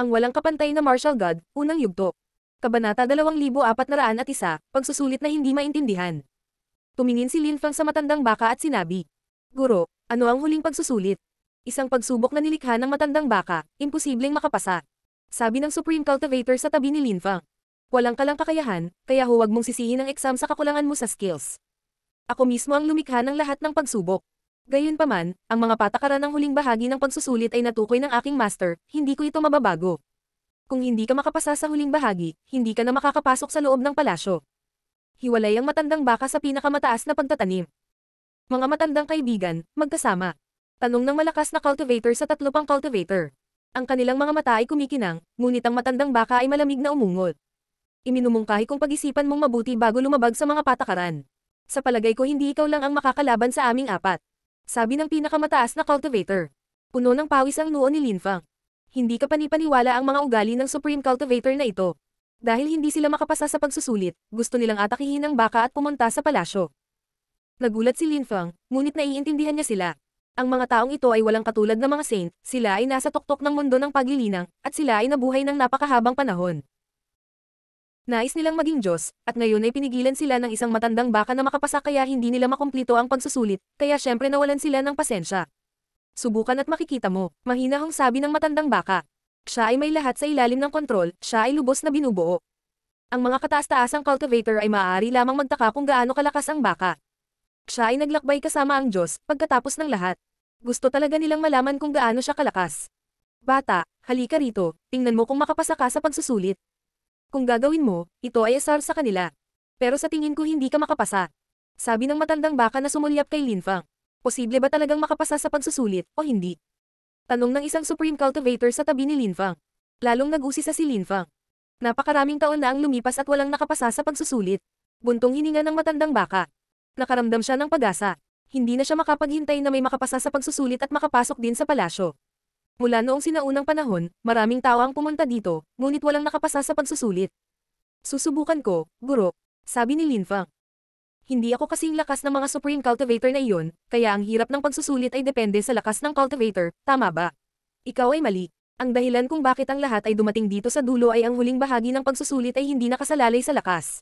Ang walang kapantay na martial god, unang yugto. Kabanata 2401, pagsusulit na hindi maintindihan. Tumingin si Lin Fang sa matandang baka at sinabi, Guro, ano ang huling pagsusulit? Isang pagsubok na nilikha ng matandang baka, imposibleng makapasa. Sabi ng Supreme Cultivator sa tabi ni Lin Fang. Walang kalang kakayahan, kaya huwag mong sisihin ang exam sa kakulangan mo sa skills. Ako mismo ang lumikha ng lahat ng pagsubok. Gayunpaman, ang mga patakaran ng huling bahagi ng pagsusulit ay natukoy ng aking master, hindi ko ito mababago. Kung hindi ka makapasa sa huling bahagi, hindi ka na makakapasok sa loob ng palasyo. Hiwalay ang matandang baka sa pinakamataas na pagtatanim. Mga matandang kaibigan, magkasama. Tanong ng malakas na cultivator sa tatlo pang cultivator. Ang kanilang mga mata ay kumikinang, ngunit ang matandang baka ay malamig na umungot. Iminumungkahi kung pag-isipan mong mabuti bago lumabag sa mga patakaran. Sa palagay ko hindi ikaw lang ang makakalaban sa aming apat sabi ng pinakamataas na cultivator. Puno ng pawis ang noo ni Lin Fang. Hindi ka panipaniwala ang mga ugali ng supreme cultivator na ito. Dahil hindi sila makapasa sa pagsusulit, gusto nilang atakihin ang baka at pumunta sa palasyo. Nagulat si Lin Fang, ngunit naiintindihan niya sila. Ang mga taong ito ay walang katulad ng mga saint, sila ay nasa tuktok ng mundo ng paglilinang, at sila ay nabuhay ng napakahabang panahon. Nais nilang maging Diyos, at ngayon ay pinigilan sila ng isang matandang baka na makapasa kaya hindi nila makumplito ang pagsusulit, kaya syempre nawalan sila ng pasensya. Subukan at makikita mo, mahina ang sabi ng matandang baka. Siya ay may lahat sa ilalim ng kontrol, siya ay lubos na binubuo. Ang mga kataas-taasang cultivator ay maaari lamang magtaka kung gaano kalakas ang baka. Siya ay naglakbay kasama ang Diyos, pagkatapos ng lahat. Gusto talaga nilang malaman kung gaano siya kalakas. Bata, halika rito, tingnan mo kung makapasa ka sa pagsusulit. Kung gagawin mo, ito ay asar sa kanila. Pero sa tingin ko hindi ka makapasa. Sabi ng matandang baka na sumulyap kay Linfang. Posible ba talagang makapasa sa pagsusulit, o hindi? Tanong ng isang Supreme Cultivator sa tabi ni Linfang. Lalong nag-usisa si Linfang. Napakaraming taon na ang lumipas at walang nakapasa sa pagsusulit. Buntong hininga ng matandang baka. Nakaramdam siya ng pag-asa. Hindi na siya makapaghintay na may makapasa sa pagsusulit at makapasok din sa palasyo. Mula noong sinaunang panahon, maraming tao ang pumunta dito, ngunit walang nakapasa sa pagsusulit. Susubukan ko, guro, sabi ni Lin Fang. Hindi ako kasing lakas ng mga supreme cultivator na iyon, kaya ang hirap ng pagsusulit ay depende sa lakas ng cultivator, tama ba? Ikaw ay mali. Ang dahilan kung bakit ang lahat ay dumating dito sa dulo ay ang huling bahagi ng pagsusulit ay hindi nakasalalay sa lakas.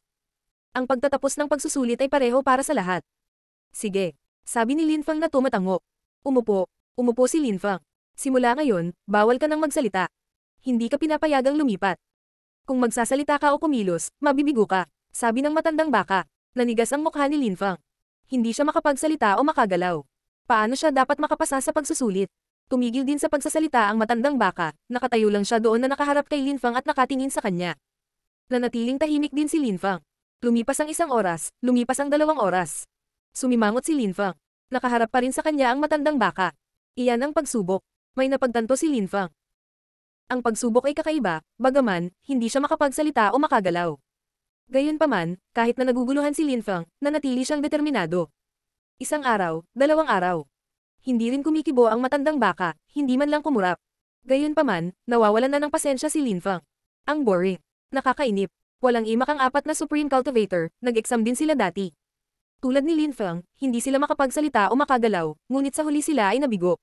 Ang pagtatapos ng pagsusulit ay pareho para sa lahat. Sige, sabi ni Lin Fang na tumatango. Umupo, umupo si Lin Fang. Simula ngayon, bawal ka nang magsalita. Hindi ka pinapayagang lumipat. Kung magsasalita ka o kumilos, mabibigo ka, sabi ng matandang baka. Nanigas ang mukha ni Linfang. Hindi siya makapagsalita o makagalaw. Paano siya dapat makapasa sa pagsusulit? Tumigil din sa pagsasalita ang matandang baka, nakatayo lang siya doon na nakaharap kay Linfang at nakatingin sa kanya. Nanatiling tahimik din si Linfang. Lumipas ang isang oras, lumipas ang dalawang oras. Sumimangot si Linfang. Nakaharap pa rin sa kanya ang matandang baka. Iyan ang pagsubok may napagtanto si Lin Fang. Ang pagsubok ay kakaiba, bagaman, hindi siya makapagsalita o makagalaw. Gayunpaman, kahit na naguguluhan si Lin Fang, nanatili siyang determinado. Isang araw, dalawang araw. Hindi rin kumikibo ang matandang baka, hindi man lang kumurap. Gayunpaman, nawawalan na ng pasensya si Lin Fang. Ang boring. Nakakainip. Walang imak ang apat na Supreme Cultivator, nag-exam din sila dati. Tulad ni Lin Feng, hindi sila makapagsalita o makagalaw, ngunit sa huli sila ay nabigo.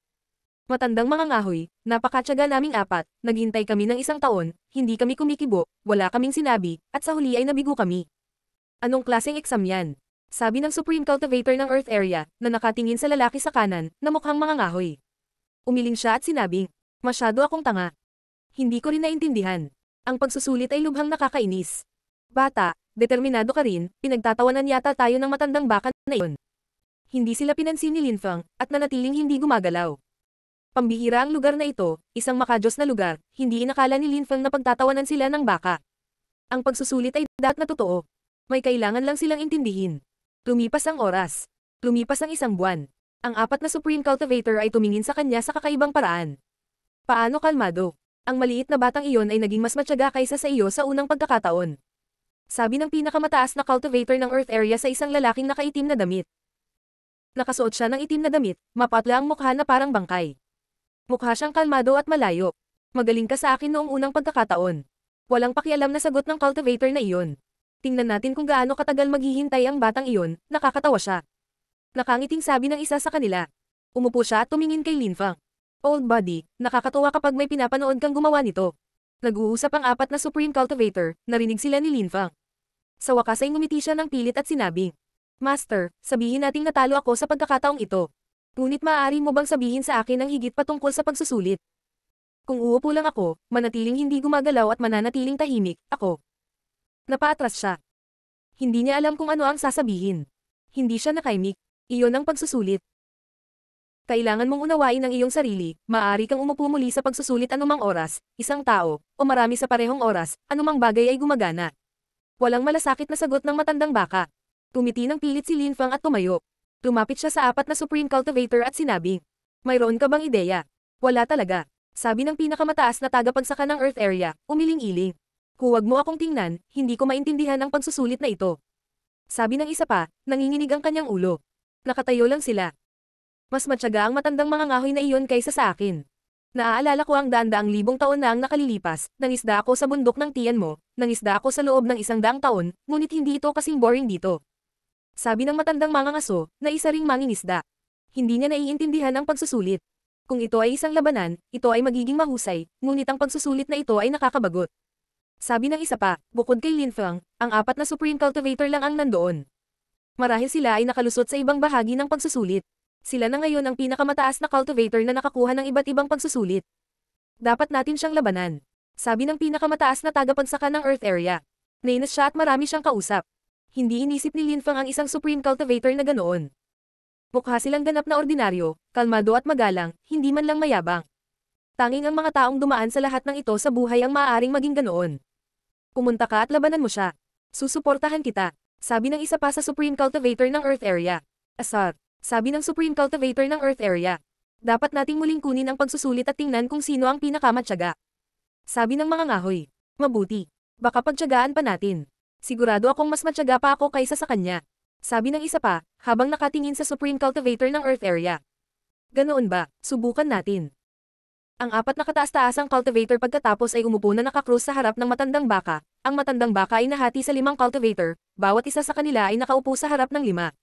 Matandang mga ngahoy, napakatsaga naming apat, naghintay kami ng isang taon, hindi kami kumikibo, wala kaming sinabi, at sa huli ay nabigo kami. Anong klaseng exam yan? Sabi ng Supreme Cultivator ng Earth Area, na nakatingin sa lalaki sa kanan, na mukhang mga ngahoy. Umiling siya at sinabing, masyado akong tanga. Hindi ko rin naintindihan. Ang pagsusulit ay lubhang nakakainis. Bata, determinado ka rin, pinagtatawanan yata tayo ng matandang baka na iyon. Hindi sila pinansin ni Linfang, at nanatiling hindi gumagalaw. Pambihira ang lugar na ito, isang makajos na lugar, hindi inakala ni Linfeng na pagtatawanan sila ng baka. Ang pagsusulit ay dapat na totoo. May kailangan lang silang intindihin. Lumipas ang oras. Lumipas ang isang buwan. Ang apat na Supreme Cultivator ay tumingin sa kanya sa kakaibang paraan. Paano kalmado? Ang maliit na batang iyon ay naging mas matyaga kaysa sa iyo sa unang pagkakataon. Sabi ng pinakamataas na cultivator ng Earth Area sa isang lalaking nakaitim na damit. Nakasuot siya ng itim na damit, mapatla ang mukha na parang bangkay. Mukha siyang kalmado at malayo. Magaling ka sa akin noong unang pagkakataon. Walang pakialam na sagot ng cultivator na iyon. Tingnan natin kung gaano katagal maghihintay ang batang iyon, nakakatawa siya. Nakangiting sabi ng isa sa kanila. Umupo siya at tumingin kay Linfa. Old buddy, nakakatuwa kapag may pinapanood kang gumawa nito. Nag-uusap ang apat na Supreme Cultivator, narinig sila ni Linfa. Sa wakas ay ngumiti siya ng pilit at sinabi, Master, sabihin nating natalo ako sa pagkakataong ito. Ngunit maaari mo bang sabihin sa akin ang higit pa tungkol sa pagsusulit? Kung uupo lang ako, manatiling hindi gumagalaw at mananatiling tahimik, ako. Napaatras siya. Hindi niya alam kung ano ang sasabihin. Hindi siya nakaimik. Iyon ang pagsusulit. Kailangan mong unawain ang iyong sarili, maaari kang umupo muli sa pagsusulit anumang oras, isang tao, o marami sa parehong oras, anumang bagay ay gumagana. Walang malasakit na sagot ng matandang baka. Tumiti ng pilit si Lin Fang at tumayo. Lumapit siya sa apat na Supreme Cultivator at sinabi, Mayroon ka bang ideya? Wala talaga. Sabi ng pinakamataas na tagapagsaka ng Earth Area, umiling-iling. Huwag mo akong tingnan, hindi ko maintindihan ang pagsusulit na ito. Sabi ng isa pa, nanginginig ang kanyang ulo. Nakatayo lang sila. Mas matyaga ang matandang mga ngahoy na iyon kaysa sa akin. Naaalala ko ang daan-daang libong taon na ang nakalilipas, nang isda ako sa bundok ng tiyan mo, isda ako sa loob ng isang daang taon, ngunit hindi ito kasing boring dito. Sabi ng matandang mga ngaso, na isa ring mangingisda. Hindi niya naiintindihan ang pagsusulit. Kung ito ay isang labanan, ito ay magiging mahusay, ngunit ang pagsusulit na ito ay nakakabagot. Sabi ng isa pa, bukod kay Lin Feng, ang apat na supreme cultivator lang ang nandoon. Marahil sila ay nakalusot sa ibang bahagi ng pagsusulit. Sila na ngayon ang pinakamataas na cultivator na nakakuha ng iba't ibang pagsusulit. Dapat natin siyang labanan. Sabi ng pinakamataas na tagapagsaka ng Earth Area. Nainas siya at marami siyang kausap hindi inisip ni Lin Fang ang isang supreme cultivator na ganoon. Mukha silang ganap na ordinaryo, kalmado at magalang, hindi man lang mayabang. Tanging ang mga taong dumaan sa lahat ng ito sa buhay ang maaaring maging ganoon. Kumunta ka at labanan mo siya. Susuportahan kita, sabi ng isa pa sa supreme cultivator ng Earth Area. Asar, sabi ng supreme cultivator ng Earth Area. Dapat nating muling kunin ang pagsusulit at tingnan kung sino ang pinakamatyaga. Sabi ng mga ngahoy. Mabuti. Baka pagtyagaan pa natin. Sigurado akong mas matyaga pa ako kaysa sa kanya. Sabi ng isa pa, habang nakatingin sa Supreme Cultivator ng Earth Area. Ganoon ba, subukan natin. Ang apat na kataas-taasang cultivator pagkatapos ay umupo na nakakrus sa harap ng matandang baka. Ang matandang baka ay nahati sa limang cultivator, bawat isa sa kanila ay nakaupo sa harap ng lima.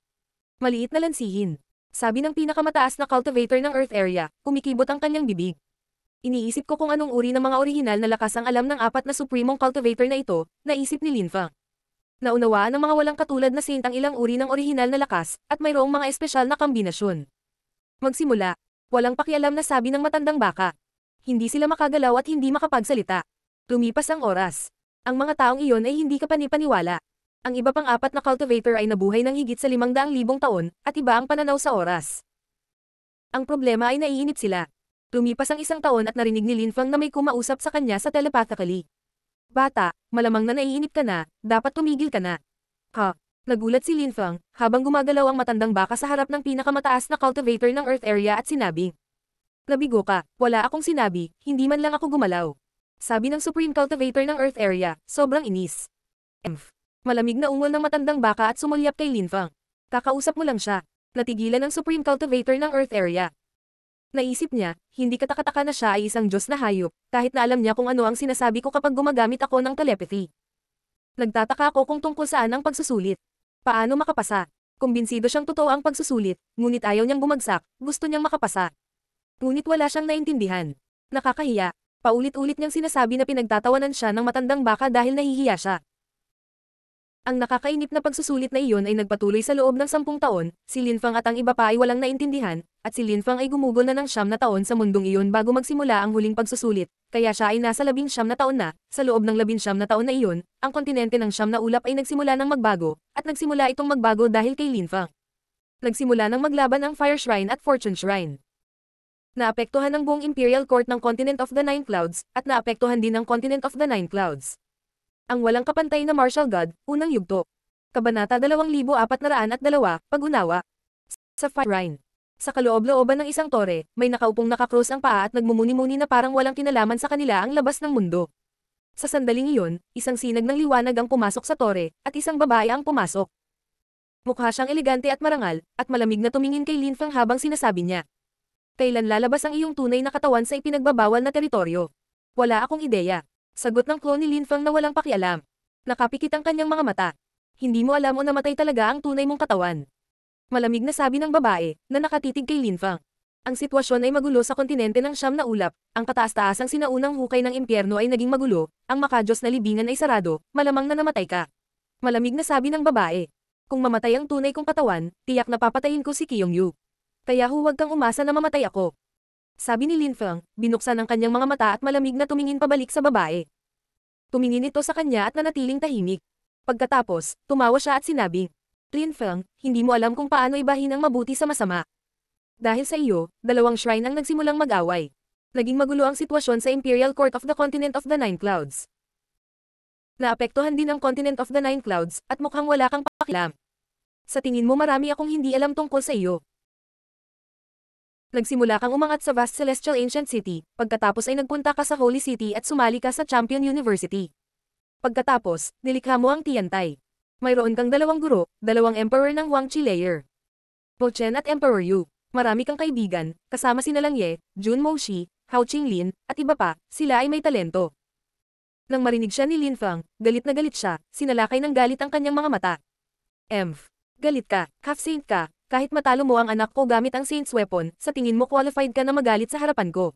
Maliit na lansihin. Sabi ng pinakamataas na cultivator ng Earth Area, kumikibot ang kanyang bibig. Iniisip ko kung anong uri ng mga orihinal na lakas ang alam ng apat na supremong cultivator na ito, naisip ni Linfa. Naunawa ng mga walang katulad na saint ang ilang uri ng orihinal na lakas, at mayroong mga espesyal na kombinasyon. Magsimula, walang pakialam na sabi ng matandang baka. Hindi sila makagalaw at hindi makapagsalita. Lumipas ang oras. Ang mga taong iyon ay hindi kapanipaniwala. Ang iba pang apat na cultivator ay nabuhay ng higit sa 500,000 taon, at iba ang pananaw sa oras. Ang problema ay naiinip sila. Lumipas ang isang taon at narinig ni Lin Fang na may kumausap sa kanya sa telepathically. Bata, malamang na naiinip ka na, dapat tumigil ka na. Ha? Nagulat si Lin Feng, habang gumagalaw ang matandang baka sa harap ng pinakamataas na cultivator ng earth area at sinabi. Nabigo ka, wala akong sinabi, hindi man lang ako gumalaw. Sabi ng supreme cultivator ng earth area, sobrang inis. Emph. Malamig na ungol ng matandang baka at sumulyap kay Lin Feng. Kakausap mo lang siya. Natigilan ng supreme cultivator ng earth area. Naisip niya, hindi katakataka na siya ay isang Diyos na hayop, kahit na alam niya kung ano ang sinasabi ko kapag gumagamit ako ng telepathy. Nagtataka ako kung tungkol saan ang pagsusulit. Paano makapasa? Kumbinsido siyang totoo ang pagsusulit, ngunit ayaw niyang bumagsak, gusto niyang makapasa. Ngunit wala siyang naintindihan. Nakakahiya, paulit-ulit niyang sinasabi na pinagtatawanan siya ng matandang baka dahil nahihiya siya. Ang nakakainip na pagsusulit na iyon ay nagpatuloy sa loob ng sampung taon, si Lin Fang at ang iba pa ay walang naintindihan, at si Lin Fang ay gumugol na ng siyam na taon sa mundong iyon bago magsimula ang huling pagsusulit, kaya siya ay nasa labing siyam na taon na, sa loob ng labing siyam na taon na iyon, ang kontinente ng siyam na ulap ay nagsimula ng magbago, at nagsimula itong magbago dahil kay Lin Fang. Nagsimula ng maglaban ang Fire Shrine at Fortune Shrine. Naapektuhan ang buong Imperial Court ng Continent of the Nine Clouds, at naapektuhan din ang Continent of the Nine Clouds. Ang walang kapantay na martial god, unang yugto. Kabanata 2402, Pag-unawa. Sa Farine. Sa kaloob-looban ng isang tore, may nakaupong nakakross ang paa at nagmumuni-muni na parang walang kinalaman sa kanila ang labas ng mundo. Sa sandaling iyon, isang sinag ng liwanag ang pumasok sa tore, at isang babae ang pumasok. Mukha siyang elegante at marangal, at malamig na tumingin kay Lin Linfang habang sinasabi niya. Kailan lalabas ang iyong tunay na katawan sa ipinagbabawal na teritoryo? Wala akong ideya. Sagot ng clone ni Lin Fang na walang pakialam. Nakapikit ang kanyang mga mata. Hindi mo alam o namatay talaga ang tunay mong katawan. Malamig na sabi ng babae, na nakatitig kay Lin Fang. Ang sitwasyon ay magulo sa kontinente ng Siam na ulap, ang kataas-taasang sinaunang hukay ng impyerno ay naging magulo, ang makajos na libingan ay sarado, malamang na namatay ka. Malamig na sabi ng babae. Kung mamatay ang tunay kong katawan, tiyak na papatayin ko si Kiyong Yu. Kaya huwag kang umasa na mamatay ako. Sabi ni Lin Feng, binuksan ang kanyang mga mata at malamig na tumingin pabalik sa babae. Tumingin ito sa kanya at nanatiling tahimik. Pagkatapos, tumawa siya at sinabi, Lin Feng, hindi mo alam kung paano ibahin ang mabuti sa masama. Dahil sa iyo, dalawang shrine ang nagsimulang mag-away. Naging magulo ang sitwasyon sa Imperial Court of the Continent of the Nine Clouds. Naapektuhan din ang Continent of the Nine Clouds at mukhang wala kang pakialam. Sa tingin mo marami akong hindi alam tungkol sa iyo. Nagsimula kang umangat sa vast celestial ancient city, pagkatapos ay nagpunta ka sa holy city at sumali ka sa champion university. Pagkatapos, nilikha mo ang Tiantay. Mayroon kang dalawang guro, dalawang emperor ng Wangqi layer. Chen at Emperor Yu. Marami kang kaibigan, kasama si Ye, Jun Moshi, Hao Qinglin, at iba pa, sila ay may talento. Nang marinig siya ni Lin Fang, galit na galit siya, sinalakay ng galit ang kanyang mga mata. Emph. Galit ka, half-saint ka, kahit matalo mo ang anak ko gamit ang Saint's Weapon, sa tingin mo qualified ka na magalit sa harapan ko.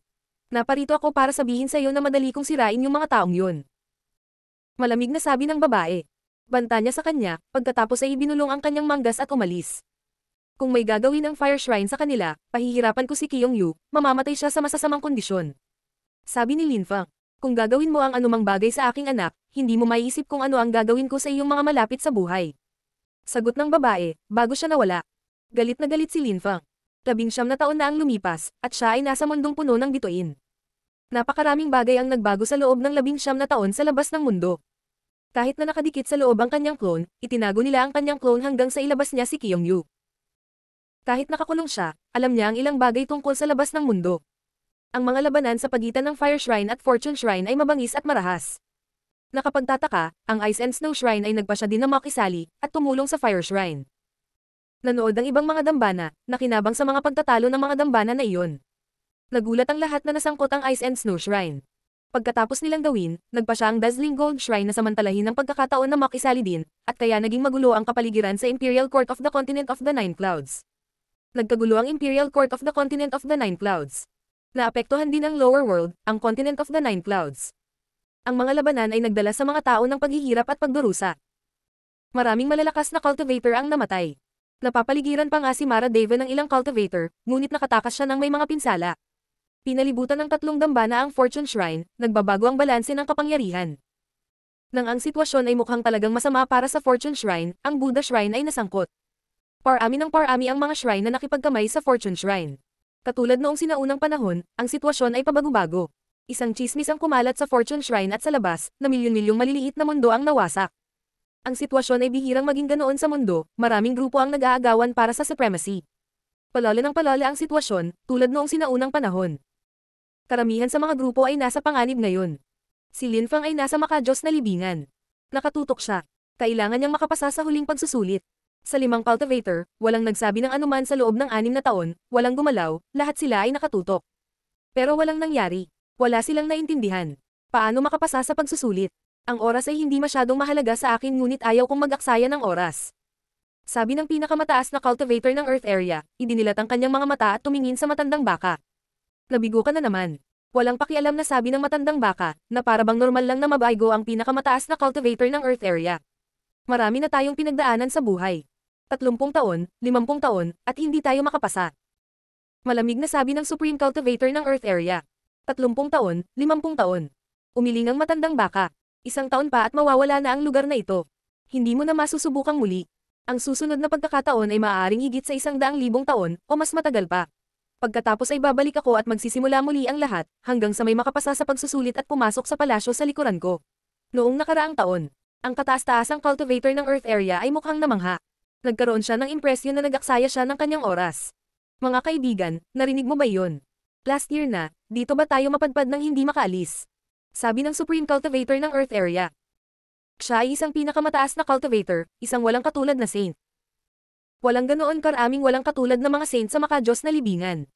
Naparito ako para sabihin sa iyo na madali kong sirain yung mga taong yun. Malamig na sabi ng babae. Banta niya sa kanya, pagkatapos ay ibinulong ang kanyang manggas at umalis. Kung may gagawin ang fire shrine sa kanila, pahihirapan ko si Kiyong Yu, mamamatay siya sa masasamang kondisyon. Sabi ni Lin Linfa, kung gagawin mo ang anumang bagay sa aking anak, hindi mo maiisip kung ano ang gagawin ko sa iyong mga malapit sa buhay. Sagot ng babae, bago siya nawala, Galit na galit si Lin Fang. Labing siyam na taon na ang lumipas, at siya ay nasa mundong puno ng bituin. Napakaraming bagay ang nagbago sa loob ng labing siyam na taon sa labas ng mundo. Kahit na nakadikit sa loob ang kanyang clone, itinago nila ang kanyang clone hanggang sa ilabas niya si Kiyong Yu. Kahit nakakulong siya, alam niya ang ilang bagay tungkol sa labas ng mundo. Ang mga labanan sa pagitan ng Fire Shrine at Fortune Shrine ay mabangis at marahas. Nakapagtataka, ang Ice and Snow Shrine ay nagpasya din na makisali, at tumulong sa Fire Shrine. Nanood ang ibang mga dambana, nakinabang sa mga pagtatalo ng mga dambana na iyon. Nagulat ang lahat na nasangkot ang Ice and Snow Shrine. Pagkatapos nilang gawin, nagpa siya ang Dazzling Gold Shrine na samantalahin ang pagkakataon na makisali din, at kaya naging magulo ang kapaligiran sa Imperial Court of the Continent of the Nine Clouds. Nagkagulo ang Imperial Court of the Continent of the Nine Clouds. Naapektuhan din ang Lower World, ang Continent of the Nine Clouds. Ang mga labanan ay nagdala sa mga tao ng paghihirap at pagdurusa. Maraming malalakas na cultivator ang namatay. Napapaligiran pa nga si Mara Dave ng ilang cultivator, ngunit nakatakas siya ng may mga pinsala. Pinalibutan ng tatlong dambana ang Fortune Shrine, nagbabago ang balanse ng kapangyarihan. Nang ang sitwasyon ay mukhang talagang masama para sa Fortune Shrine, ang Buddha Shrine ay nasangkot. Parami ng parami ang mga shrine na nakipagkamay sa Fortune Shrine. Katulad noong sinaunang panahon, ang sitwasyon ay pabago-bago. Isang chismis ang kumalat sa Fortune Shrine at sa labas, na milyon-milyong maliliit na mundo ang nawasak. Ang sitwasyon ay bihirang maging ganoon sa mundo, maraming grupo ang nag-aagawan para sa supremacy. Palala ng palala ang sitwasyon, tulad noong sinaunang panahon. Karamihan sa mga grupo ay nasa panganib ngayon. Si Lin Fang ay nasa makadyos na libingan. Nakatutok siya. Kailangan niyang makapasa sa huling pagsusulit. Sa limang cultivator, walang nagsabi ng anuman sa loob ng anim na taon, walang gumalaw, lahat sila ay nakatutok. Pero walang nangyari. Wala silang naintindihan. Paano makapasa sa pagsusulit? Ang oras ay hindi masyadong mahalaga sa akin ngunit ayaw kong mag-aksaya ng oras. Sabi ng pinakamataas na cultivator ng Earth Area, idinilat ang kanyang mga mata at tumingin sa matandang baka. Nabigo ka na naman. Walang pakialam na sabi ng matandang baka, na parabang normal lang na mabaygo ang pinakamataas na cultivator ng Earth Area. Marami na tayong pinagdaanan sa buhay. 30 taon, 50 taon, at hindi tayo makapasa. Malamig na sabi ng Supreme Cultivator ng Earth Area. 30 taon, 50 taon. Umiling ang matandang baka. Isang taon pa at mawawala na ang lugar na ito. Hindi mo na masusubukang muli. Ang susunod na pagkakataon ay maaaring higit sa isang daang libong taon o mas matagal pa. Pagkatapos ay babalik ako at magsisimula muli ang lahat, hanggang sa may makapasa sa pagsusulit at pumasok sa palasyo sa likuran ko. Noong nakaraang taon, ang kataas-taasang cultivator ng Earth Area ay mukhang namangha. Nagkaroon siya ng impresyon na nagaksaya siya ng kanyang oras. Mga kaibigan, narinig mo ba yon? Last year na, dito ba tayo mapadpad ng hindi makaalis? sabi ng Supreme Cultivator ng Earth Area. Siya ay isang pinakamataas na cultivator, isang walang katulad na saint. Walang ganoon karaming walang katulad na mga saint sa makajos na libingan.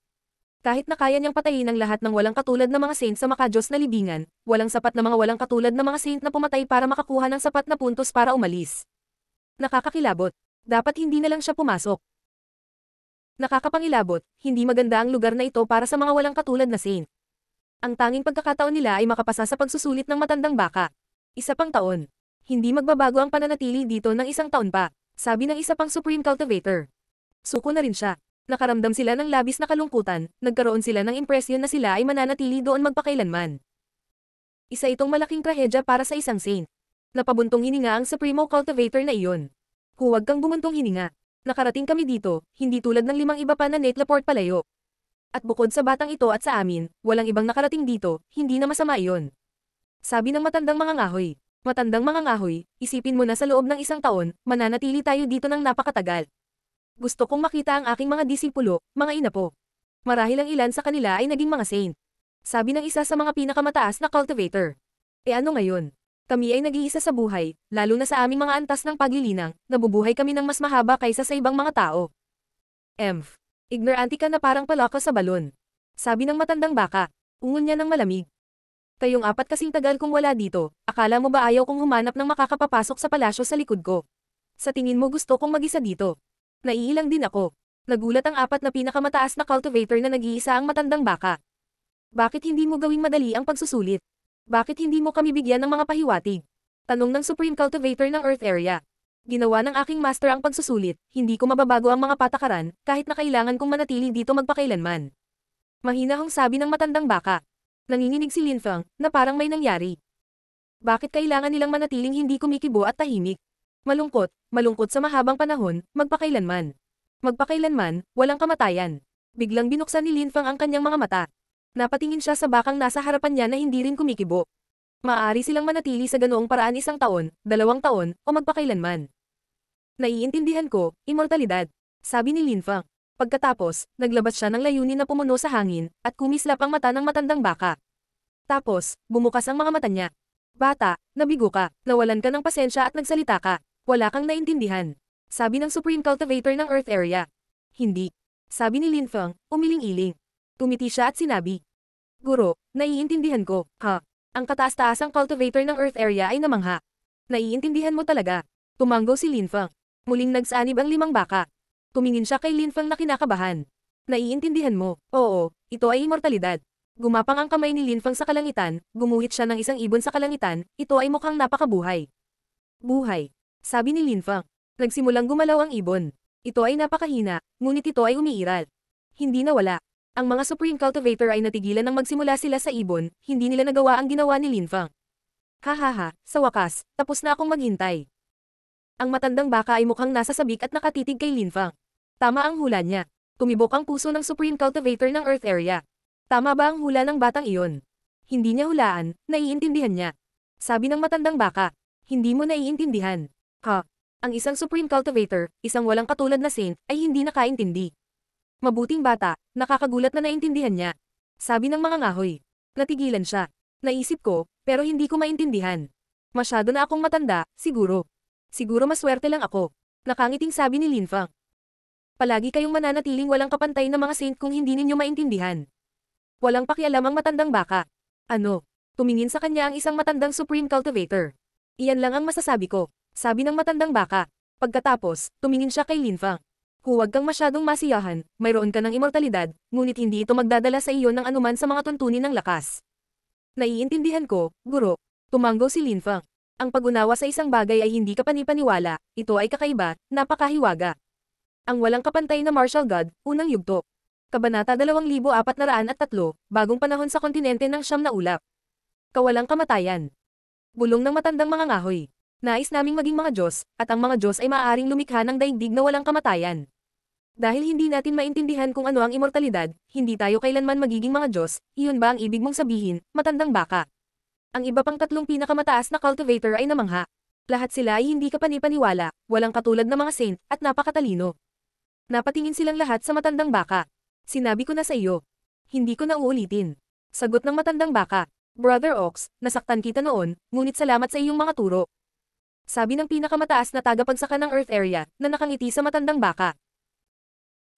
Kahit na kaya niyang patayin ang lahat ng walang katulad na mga saint sa makajos na libingan, walang sapat na mga walang katulad na mga saint na pumatay para makakuha ng sapat na puntos para umalis. Nakakakilabot. Dapat hindi na lang siya pumasok. Nakakapangilabot, hindi maganda ang lugar na ito para sa mga walang katulad na saint. Ang tanging pagkakataon nila ay makapasa sa pagsusulit ng matandang baka. Isa pang taon. Hindi magbabago ang pananatili dito ng isang taon pa, sabi ng isa pang Supreme Cultivator. Suko na rin siya. Nakaramdam sila ng labis na kalungkutan, nagkaroon sila ng impresyon na sila ay mananatili doon magpakailanman. Isa itong malaking trahedya para sa isang saint. Napabuntong hininga ang Supremo Cultivator na iyon. Huwag kang bumuntong hininga. Nakarating kami dito, hindi tulad ng limang iba pa na Nate Laporte palayo. At bukod sa batang ito at sa amin, walang ibang nakarating dito, hindi na masama iyon. Sabi ng matandang mga ngahoy. Matandang mga ngahoy, isipin mo na sa loob ng isang taon, mananatili tayo dito ng napakatagal. Gusto kong makita ang aking mga disipulo, mga inapo. Marahil ang ilan sa kanila ay naging mga saint. Sabi ng isa sa mga pinakamataas na cultivator. E ano ngayon? Kami ay nag-iisa sa buhay, lalo na sa aming mga antas ng paglilinang, nabubuhay kami ng mas mahaba kaysa sa ibang mga tao. Emph. Ignorante ka na parang palaka sa balon. Sabi ng matandang baka. ungol niya ng malamig. Kayong apat kasing tagal kong wala dito, akala mo ba ayaw kong humanap ng makakapapasok sa palasyo sa likod ko? Sa tingin mo gusto kong mag-isa dito. Naiilang din ako. Nagulat ang apat na pinakamataas na cultivator na nag-iisa ang matandang baka. Bakit hindi mo gawing madali ang pagsusulit? Bakit hindi mo kami bigyan ng mga pahiwatig? Tanong ng Supreme Cultivator ng Earth Area. Ginawa ng aking master ang pagsusulit, hindi ko mababago ang mga patakaran, kahit na kailangan kong manatili dito magpakailanman. Mahina ang sabi ng matandang baka. Nanginginig si Linfeng, na parang may nangyari. Bakit kailangan nilang manatiling hindi kumikibo at tahimik? Malungkot, malungkot sa mahabang panahon, magpakailanman. Magpakailanman, walang kamatayan. Biglang binuksan ni Linfeng ang kanyang mga mata. Napatingin siya sa bakang nasa harapan niya na hindi rin kumikibo. Maaari silang manatili sa ganoong paraan isang taon, dalawang taon, o magpakailanman. Naiintindihan ko, imortalidad. Sabi ni Linfa. Pagkatapos, naglabas siya ng layunin na pumuno sa hangin, at kumislap ang mata ng matandang baka. Tapos, bumukas ang mga mata niya. Bata, nabigo ka, nawalan ka ng pasensya at nagsalita ka. Wala kang naintindihan. Sabi ng Supreme Cultivator ng Earth Area. Hindi. Sabi ni Linfeng, umiling-iling. Tumiti siya at sinabi. Guro, naiintindihan ko, ha? Ang kataas-taasang cultivator ng earth area ay namangha. Naiintindihan mo talaga. Tumanggo si Lin Linfang. Muling nagsanib ang limang baka. Tumingin siya kay Lin Linfang na kinakabahan. Naiintindihan mo, oo, ito ay immortalidad. Gumapang ang kamay ni Lin Linfang sa kalangitan, gumuhit siya ng isang ibon sa kalangitan, ito ay mukhang napakabuhay. Buhay. Sabi ni Lin Linfang. Nagsimulang gumalaw ang ibon. Ito ay napakahina, ngunit ito ay umiiral. Hindi nawala, ang mga Supreme Cultivator ay natigilan nang magsimula sila sa ibon, hindi nila nagawa ang ginawa ni Lin Linfang. Hahaha, sa wakas, tapos na akong maghintay. Ang matandang baka ay mukhang nasa sabik at nakatitig kay Lin Fang. Tama ang hula niya. Tumibok ang puso ng Supreme Cultivator ng Earth Area. Tama ba ang hula ng batang iyon? Hindi niya hulaan, naiintindihan niya. Sabi ng matandang baka, hindi mo naiintindihan. Ha? Ang isang Supreme Cultivator, isang walang katulad na saint, ay hindi nakaintindi. Mabuting bata, nakakagulat na naintindihan niya. Sabi ng mga ngahoy. Natigilan siya. Naisip ko, pero hindi ko maintindihan. Masyado na akong matanda, siguro. Siguro maswerte lang ako. Nakangiting sabi ni Linfang. Palagi kayong mananatiling walang kapantay na mga saint kung hindi ninyo maintindihan. Walang pakialam ang matandang baka. Ano? Tumingin sa kanya ang isang matandang supreme cultivator. Iyan lang ang masasabi ko, sabi ng matandang baka. Pagkatapos, tumingin siya kay Linfang. Huwag kang masyadong masiyahan, mayroon ka ng imortalidad, ngunit hindi ito magdadala sa iyo ng anuman sa mga tuntunin ng lakas. Naiintindihan ko, guro. Tumanggo si Lin Feng. Ang pag-unawa sa isang bagay ay hindi kapanipaniwala, ito ay kakaiba, napakahiwaga. Ang walang kapantay na martial god, unang yugto. Kabanata 2403, bagong panahon sa kontinente ng siyam na ulap. Kawalang kamatayan. Bulong ng matandang mga ngahoy. Nais naming maging mga Diyos, at ang mga Diyos ay maaaring lumikha ng daigdig na walang kamatayan. Dahil hindi natin maintindihan kung ano ang immortalidad, hindi tayo kailanman magiging mga Diyos, iyon ba ang ibig mong sabihin, matandang baka? Ang iba pang tatlong pinakamataas na cultivator ay namangha. Lahat sila ay hindi kapanipaniwala, walang katulad na mga saint, at napakatalino. Napatingin silang lahat sa matandang baka. Sinabi ko na sa iyo. Hindi ko na uulitin. Sagot ng matandang baka. Brother Ox, nasaktan kita noon, ngunit salamat sa iyong mga turo. Sabi ng pinakamataas na tagapagsaka ng Earth Area, na nakangiti sa matandang baka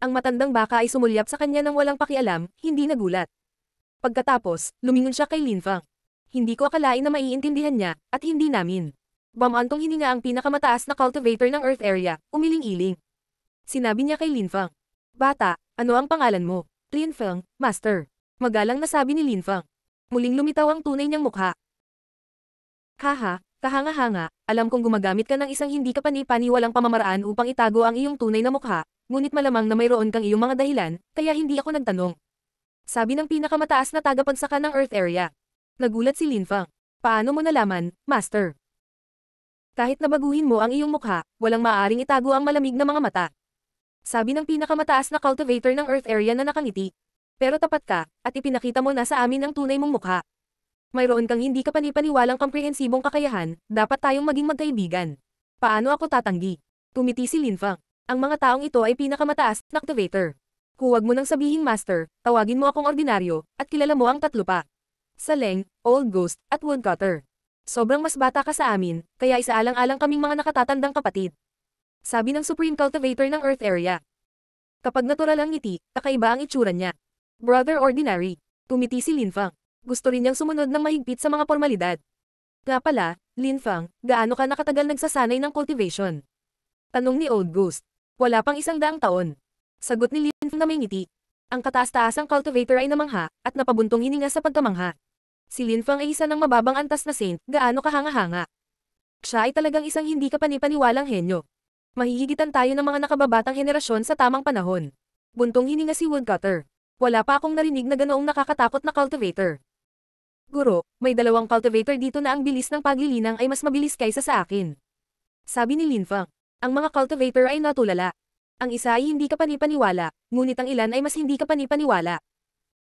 ang matandang baka ay sumulyap sa kanya nang walang pakialam, hindi nagulat. Pagkatapos, lumingon siya kay Lin Fang. Hindi ko akalain na maiintindihan niya, at hindi namin. Bamantong hininga ang pinakamataas na cultivator ng Earth Area, umiling-iling. Sinabi niya kay Lin Fang. Bata, ano ang pangalan mo? Lin Fang, Master. Magalang na sabi ni Lin Fang. Muling lumitaw ang tunay niyang mukha. Haha, kahanga-hanga, alam kong gumagamit ka ng isang hindi ka panipani walang pamamaraan upang itago ang iyong tunay na mukha, ngunit malamang na mayroon kang iyong mga dahilan, kaya hindi ako nagtanong. Sabi ng pinakamataas na tagapagsaka ng Earth Area. Nagulat si Lin Fang. Paano mo nalaman, Master? Kahit nabaguhin mo ang iyong mukha, walang maaring itago ang malamig na mga mata. Sabi ng pinakamataas na cultivator ng Earth Area na nakangiti. Pero tapat ka, at ipinakita mo na sa amin ang tunay mong mukha mayroon kang hindi kapanipaniwalang komprehensibong kakayahan, dapat tayong maging magkaibigan. Paano ako tatanggi? Tumiti si Lin Fang. Ang mga taong ito ay pinakamataas na activator. Huwag mo nang sabihin master, tawagin mo akong ordinaryo, at kilala mo ang tatlo pa. Saleng, Old Ghost, at Woodcutter. Sobrang mas bata ka sa amin, kaya isaalang-alang kaming mga nakatatandang kapatid. Sabi ng Supreme Cultivator ng Earth Area. Kapag natural ang ngiti, kakaiba ang itsura niya. Brother Ordinary. Tumiti si Linfang. Gusto rin niyang sumunod ng mahigpit sa mga formalidad. Nga pala, Linfang, gaano ka nakatagal nagsasanay ng cultivation? Tanong ni Old Ghost. Wala pang isang daang taon. Sagot ni Lin na may ngiti. Ang kataas-taasang cultivator ay namangha, at napabuntong hininga sa pagkamangha. Si Lin Fang ay isa ng mababang antas na saint, gaano kahanga-hanga. Siya ay talagang isang hindi kapanipaniwalang henyo. Mahihigitan tayo ng mga nakababatang henerasyon sa tamang panahon. Buntong hininga si woodcutter. Wala pa akong narinig na ganoong nakakatakot na cultivator. Guro, may dalawang cultivator dito na ang bilis ng paglilinang ay mas mabilis kaysa sa akin. Sabi ni Lin Fang. Ang mga cultivator ay natulala. Ang isa ay hindi kapanipaniwala, ngunit ang ilan ay mas hindi kapanipaniwala.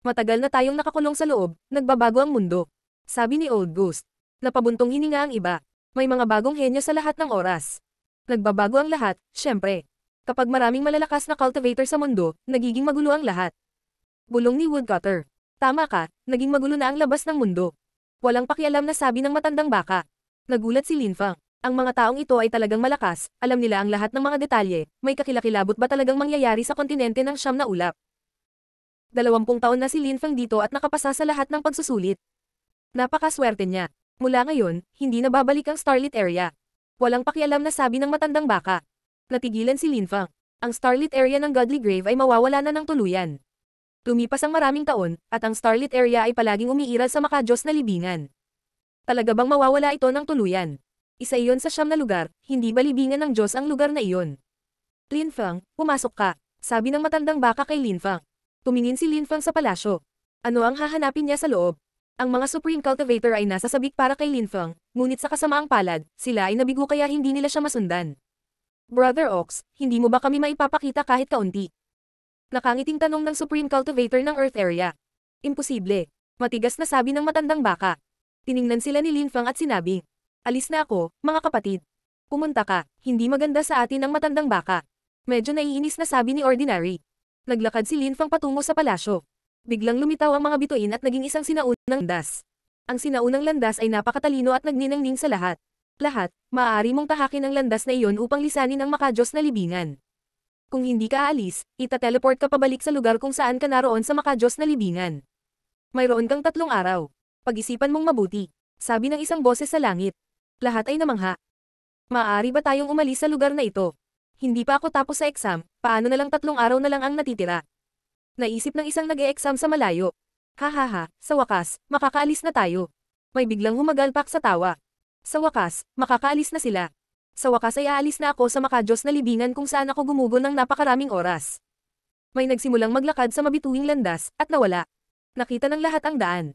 Matagal na tayong nakakulong sa loob, nagbabago ang mundo. Sabi ni Old Ghost. Napabuntong hininga ang iba. May mga bagong henyo sa lahat ng oras. Nagbabago ang lahat, syempre. Kapag maraming malalakas na cultivator sa mundo, nagiging magulo ang lahat. Bulong ni Woodcutter. Tama ka, naging magulo na ang labas ng mundo. Walang pakialam na sabi ng matandang baka. Nagulat si Linfang. Ang mga taong ito ay talagang malakas, alam nila ang lahat ng mga detalye, may kakilakilabot ba talagang mangyayari sa kontinente ng siyam na ulap? Dalawampung taon na si Lin Feng dito at nakapasa sa lahat ng pagsusulit. Napakaswerte niya. Mula ngayon, hindi na babalik ang Starlit Area. Walang pakialam na sabi ng matandang baka. Natigilan si Lin Feng. Ang Starlit Area ng Godly Grave ay mawawala na ng tuluyan. Tumipas ang maraming taon, at ang Starlit Area ay palaging umiiral sa makajos na libingan. Talaga bang mawawala ito ng tuluyan? isa iyon sa siyam na lugar, hindi balibingan ng Diyos ang lugar na iyon. Lin Fang, pumasok ka, sabi ng matandang baka kay Lin Fang. Tumingin si Lin Fang sa palasyo. Ano ang hahanapin niya sa loob? Ang mga Supreme Cultivator ay nasa sabik para kay Lin Fang, ngunit sa kasamaang palad, sila ay nabigo kaya hindi nila siya masundan. Brother Ox, hindi mo ba kami maipapakita kahit kaunti? Nakangiting tanong ng Supreme Cultivator ng Earth Area. Imposible. Matigas na sabi ng matandang baka. Tiningnan sila ni Lin Fang at sinabing, Alis na ako, mga kapatid. Pumunta ka, hindi maganda sa atin ang matandang baka. Medyo naiinis na sabi ni Ordinary. Naglakad si Linfang patungo sa palasyo. Biglang lumitaw ang mga bituin at naging isang sinaunang landas. Ang sinaunang landas ay napakatalino at nagninangning sa lahat. Lahat, maaari mong tahakin ang landas na iyon upang lisanin ang makajos na libingan. Kung hindi ka aalis, itateleport ka pabalik sa lugar kung saan ka naroon sa makajos na libingan. Mayroon kang tatlong araw. Pag-isipan mong mabuti, sabi ng isang boses sa langit lahat ay namangha. Maari ba tayong umalis sa lugar na ito? Hindi pa ako tapos sa exam, paano na lang tatlong araw na lang ang natitira? Naisip ng isang nag-e-exam sa malayo. Hahaha, sa wakas, makakaalis na tayo. May biglang humagalpak sa tawa. Sa wakas, makakaalis na sila. Sa wakas ay aalis na ako sa makadyos na libingan kung saan ako gumugo ng napakaraming oras. May nagsimulang maglakad sa mabituing landas, at nawala. Nakita ng lahat ang daan.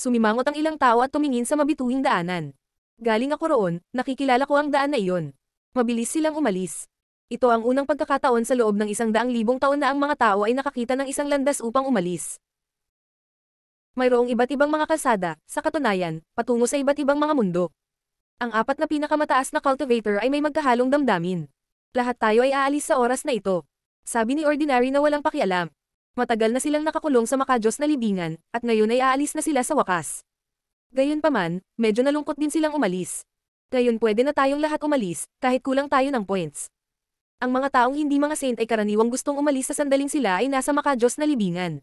Sumimangot ang ilang tao at tumingin sa mabituing daanan. Galing ako roon, nakikilala ko ang daan na iyon. Mabilis silang umalis. Ito ang unang pagkakataon sa loob ng isang daang libong taon na ang mga tao ay nakakita ng isang landas upang umalis. Mayroong iba't ibang mga kalsada, sa katunayan, patungo sa iba't ibang mga mundo. Ang apat na pinakamataas na cultivator ay may magkahalong damdamin. Lahat tayo ay aalis sa oras na ito. Sabi ni Ordinary na walang pakialam. Matagal na silang nakakulong sa makajos na libingan, at ngayon ay aalis na sila sa wakas. Gayunpaman, medyo nalungkot din silang umalis. Ngayon pwede na tayong lahat umalis, kahit kulang tayo ng points. Ang mga taong hindi mga saint ay karaniwang gustong umalis sa sandaling sila ay nasa makadyos na libingan.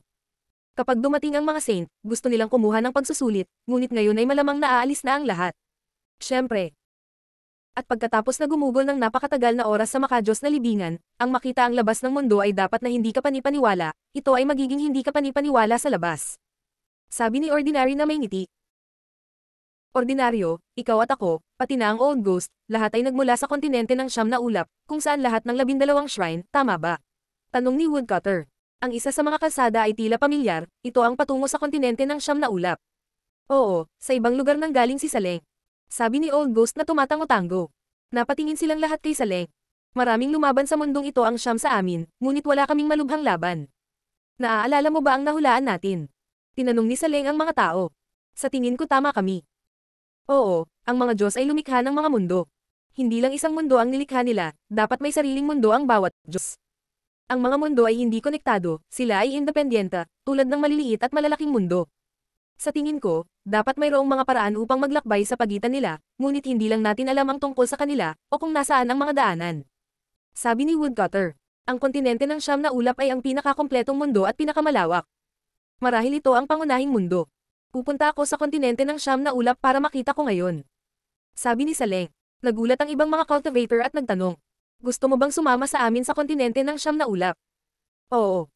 Kapag dumating ang mga saint, gusto nilang kumuha ng pagsusulit, ngunit ngayon ay malamang naaalis na ang lahat. Siyempre, at pagkatapos na gumugol ng napakatagal na oras sa makadyos na libingan, ang makita ang labas ng mundo ay dapat na hindi ka panipaniwala, ito ay magiging hindi ka panipaniwala sa labas. Sabi ni Ordinary na may ngiti, Ordinaryo, ikaw at ako, pati na ang Old Ghost, lahat ay nagmula sa kontinente ng siyam na ulap, kung saan lahat ng labindalawang shrine, tama ba? Tanong ni Woodcutter. Ang isa sa mga kalsada ay tila pamilyar, ito ang patungo sa kontinente ng siyam na ulap. Oo, sa ibang lugar nang galing si Saleng. Sabi ni Old Ghost na tumatango-tango. Napatingin silang lahat kay Saleng. Maraming lumaban sa mundong ito ang siyam sa amin, ngunit wala kaming malubhang laban. Naaalala mo ba ang nahulaan natin? Tinanong ni Saleng ang mga tao. Sa tingin ko tama kami. Oo, ang mga Diyos ay lumikha ng mga mundo. Hindi lang isang mundo ang nilikha nila, dapat may sariling mundo ang bawat Diyos. Ang mga mundo ay hindi konektado, sila ay independenta, tulad ng maliliit at malalaking mundo. Sa tingin ko, dapat mayroong mga paraan upang maglakbay sa pagitan nila, ngunit hindi lang natin alam ang tungkol sa kanila, o kung nasaan ang mga daanan. Sabi ni Woodcutter, ang kontinente ng siyam na ulap ay ang pinakakompletong mundo at pinakamalawak. Marahil ito ang pangunahing mundo. Pupunta ako sa kontinente ng siyam na ulap para makita ko ngayon. Sabi ni Saleng. Nagulat ang ibang mga cultivator at nagtanong. Gusto mo bang sumama sa amin sa kontinente ng siyam na ulap? Oo.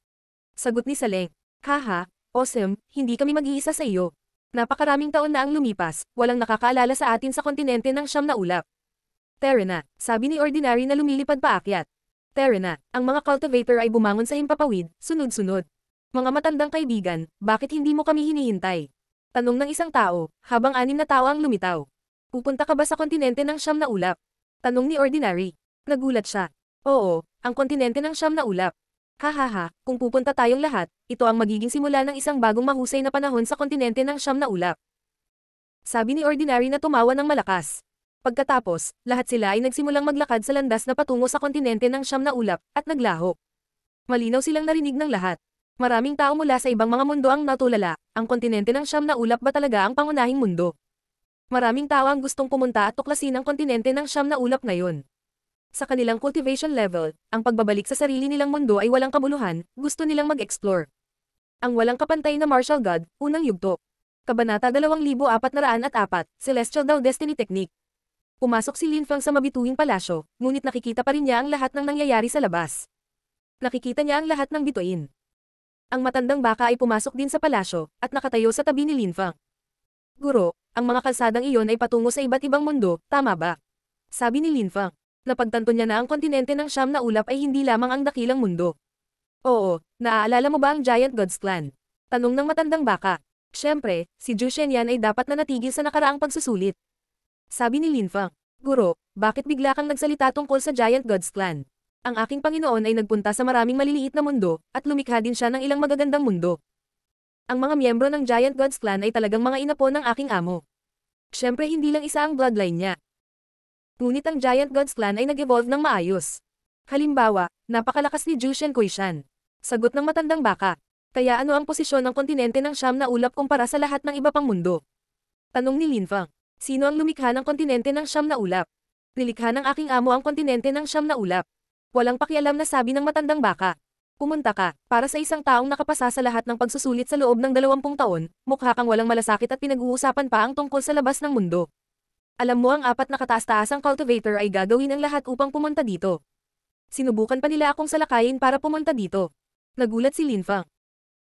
Sagot ni Saleng. Haha, awesome, hindi kami mag-iisa sa iyo. Napakaraming taon na ang lumipas, walang nakakaalala sa atin sa kontinente ng siyam na ulap. Terena, sabi ni Ordinary na lumilipad paakyat. Terena, ang mga cultivator ay bumangon sa himpapawid, sunod-sunod. Mga matandang kaibigan, bakit hindi mo kami hinihintay? Tanong ng isang tao, habang anim na tao ang lumitaw. Pupunta ka ba sa kontinente ng siyam na ulap? Tanong ni Ordinary. Nagulat siya. Oo, ang kontinente ng siyam na ulap. Hahaha, kung pupunta tayong lahat, ito ang magiging simula ng isang bagong mahusay na panahon sa kontinente ng siyam na ulap. Sabi ni Ordinary na tumawa ng malakas. Pagkatapos, lahat sila ay nagsimulang maglakad sa landas na patungo sa kontinente ng siyam na ulap, at naglaho. Malinaw silang narinig ng lahat. Maraming tao mula sa ibang mga mundo ang natulala, ang kontinente ng siyam na ulap ba talaga ang pangunahing mundo? Maraming tao ang gustong pumunta at tuklasin ang kontinente ng siyam na ulap ngayon. Sa kanilang cultivation level, ang pagbabalik sa sarili nilang mundo ay walang kabuluhan, gusto nilang mag-explore. Ang walang kapantay na martial god, unang yugto. Kabanata 2404, Celestial Daw Destiny Technique. Pumasok si Lin Feng sa mabituing palasyo, ngunit nakikita pa rin niya ang lahat ng nangyayari sa labas. Nakikita niya ang lahat ng bituin. Ang matandang baka ay pumasok din sa palasyo, at nakatayo sa tabi ni Linfang. Guro, ang mga kalsadang iyon ay patungo sa iba't ibang mundo, tama ba? Sabi ni Linfang. Napagtanto niya na ang kontinente ng siyam na ulap ay hindi lamang ang dakilang mundo. Oo, naaalala mo ba ang Giant Gods Clan? Tanong ng matandang baka. Siyempre, si Ju Shenyan ay dapat na natigil sa nakaraang pagsusulit. Sabi ni Linfang, Guro, bakit bigla kang nagsalita tungkol sa Giant Gods Clan? ang aking Panginoon ay nagpunta sa maraming maliliit na mundo, at lumikha din siya ng ilang magagandang mundo. Ang mga miyembro ng Giant Gods Clan ay talagang mga inapo ng aking amo. Siyempre hindi lang isa ang bloodline niya. Ngunit ang Giant Gods Clan ay nag-evolve ng maayos. Halimbawa, napakalakas ni Jushin Kuishan. Sagot ng matandang baka. Kaya ano ang posisyon ng kontinente ng siyam na ulap kumpara sa lahat ng iba pang mundo? Tanong ni Linfang. Sino ang lumikha ng kontinente ng siyam na ulap? Nilikha ng aking amo ang kontinente ng siyam na ulap. Walang pakialam na sabi ng matandang baka. Pumunta ka, para sa isang taong nakapasa sa lahat ng pagsusulit sa loob ng dalawampung taon, mukha kang walang malasakit at pinag-uusapan pa ang tungkol sa labas ng mundo. Alam mo ang apat na kataas-taasang cultivator ay gagawin ang lahat upang pumunta dito. Sinubukan pa nila akong salakayin para pumunta dito. Nagulat si Linfang.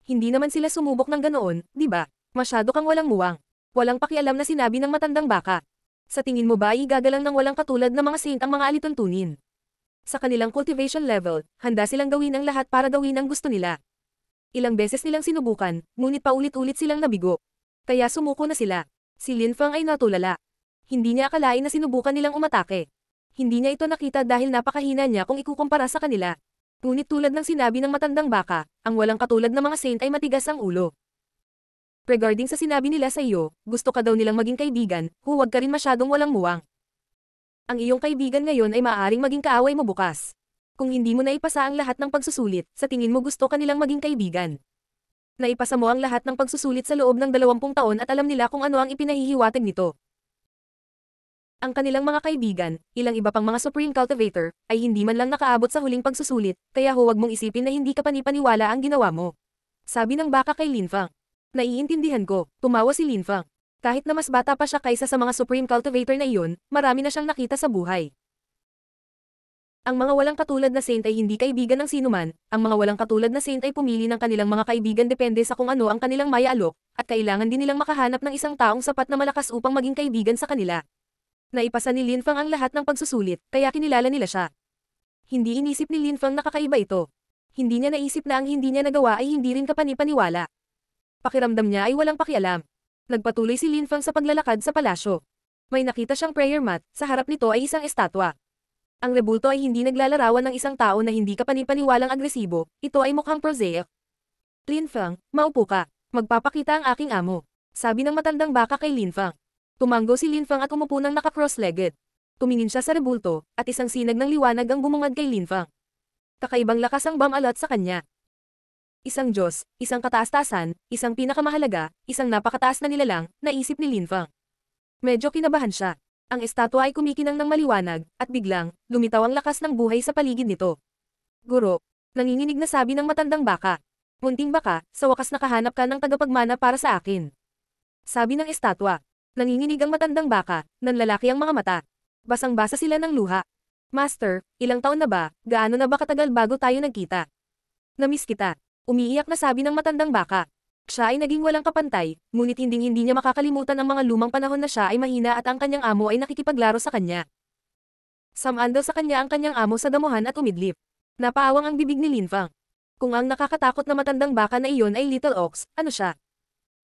Hindi naman sila sumubok ng ganoon, di ba? Masyado kang walang muwang. Walang pakialam na sinabi ng matandang baka. Sa tingin mo ba ay igagalang ng walang katulad na mga saint ang mga alituntunin? Sa kanilang cultivation level, handa silang gawin ang lahat para gawin ang gusto nila. Ilang beses nilang sinubukan, ngunit paulit-ulit silang nabigo. Kaya sumuko na sila. Si Lin Fang ay natulala. Hindi niya akalain na sinubukan nilang umatake. Hindi niya ito nakita dahil napakahina niya kung ikukumpara sa kanila. Ngunit tulad ng sinabi ng matandang baka, ang walang katulad na mga saint ay matigas ang ulo. Regarding sa sinabi nila sa iyo, gusto ka daw nilang maging kaibigan, huwag ka rin masyadong walang muwang ang iyong kaibigan ngayon ay maaaring maging kaaway mo bukas. Kung hindi mo naipasa ang lahat ng pagsusulit, sa tingin mo gusto kanilang maging kaibigan. Naipasa mo ang lahat ng pagsusulit sa loob ng 20 taon at alam nila kung ano ang ipinahihiwatig nito. Ang kanilang mga kaibigan, ilang iba pang mga Supreme Cultivator, ay hindi man lang nakaabot sa huling pagsusulit, kaya huwag mong isipin na hindi ka panipaniwala ang ginawa mo. Sabi ng baka kay Linfang. Naiintindihan ko, tumawa si Linfang. Kahit na mas bata pa siya kaysa sa mga supreme cultivator na iyon, marami na siyang nakita sa buhay. Ang mga walang katulad na saint ay hindi kaibigan ng sinuman, ang mga walang katulad na saint ay pumili ng kanilang mga kaibigan depende sa kung ano ang kanilang mayaalok, at kailangan din nilang makahanap ng isang taong sapat na malakas upang maging kaibigan sa kanila. Naipasa ni Lin Fang ang lahat ng pagsusulit, kaya kinilala nila siya. Hindi inisip ni Lin Fang na kakaiba ito. Hindi niya naisip na ang hindi niya nagawa ay hindi rin kapanipaniwala. Pakiramdam niya ay walang pakialam. Nagpatuloy si Lin Fang sa paglalakad sa palasyo. May nakita siyang prayer mat, sa harap nito ay isang estatwa. Ang rebulto ay hindi naglalarawan ng isang tao na hindi kapanipaniwalang agresibo, ito ay mukhang prosaic. Lin Fang, maupo ka. Magpapakita ang aking amo. Sabi ng matandang baka kay Lin Fang. Tumanggo si Lin Fang at umupo ng naka-cross-legged. Tumingin siya sa rebulto, at isang sinag ng liwanag ang bumungad kay Lin Fang. Kakaibang lakas ang bamalat sa kanya isang Diyos, isang kataas kataastasan, isang pinakamahalaga, isang napakataas na nilalang, naisip ni Lin Fang. Medyo kinabahan siya. Ang estatwa ay kumikinang ng maliwanag, at biglang, lumitaw ang lakas ng buhay sa paligid nito. Guro, nanginginig na sabi ng matandang baka. Munting baka, sa wakas nakahanap ka ng tagapagmana para sa akin. Sabi ng estatwa, nanginginig ang matandang baka, nanlalaki ang mga mata. Basang-basa sila ng luha, Master, ilang taon na ba, gaano na ba katagal bago tayo nagkita? Namiss kita. Umiiyak na sabi ng matandang baka. Siya ay naging walang kapantay, ngunit hinding-hindi niya makakalimutan ang mga lumang panahon na siya ay mahina at ang kanyang amo ay nakikipaglaro sa kanya. Samaan sa kanya ang kanyang amo sa damuhan at umidlip. Napaawang ang bibig ni Linfang. Kung ang nakakatakot na matandang baka na iyon ay Little Ox, ano siya?